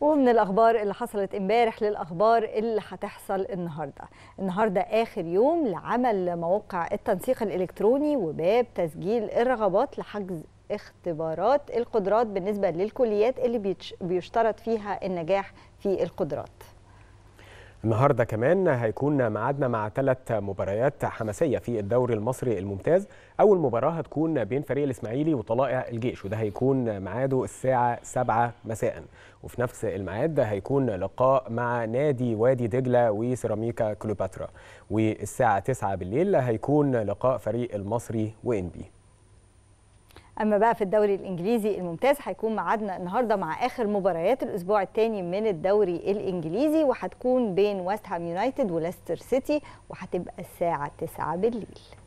ومن الأخبار اللي حصلت امبارح للأخبار اللي هتحصل النهاردة النهاردة آخر يوم لعمل موقع التنسيق الإلكتروني وباب تسجيل الرغبات لحجز اختبارات القدرات بالنسبة للكليات اللي بيشترط فيها النجاح في القدرات النهارده كمان هيكون ميعادنا مع ثلاث مباريات حماسيه في الدوري المصري الممتاز اول مباراه هتكون بين فريق الاسماعيلي وطلائع الجيش وده هيكون ميعاده الساعه 7 مساء وفي نفس الميعاد هيكون لقاء مع نادي وادي دجله وسيراميكا كليوباترا والساعه 9 بالليل هيكون لقاء فريق المصري وانبي اما بقى في الدوري الانجليزي الممتاز هيكون معادنا النهارده مع اخر مباريات الاسبوع الثاني من الدوري الانجليزي وهتكون بين ويست هام يونايتد وليستر سيتي وهتبقى الساعه 9 بالليل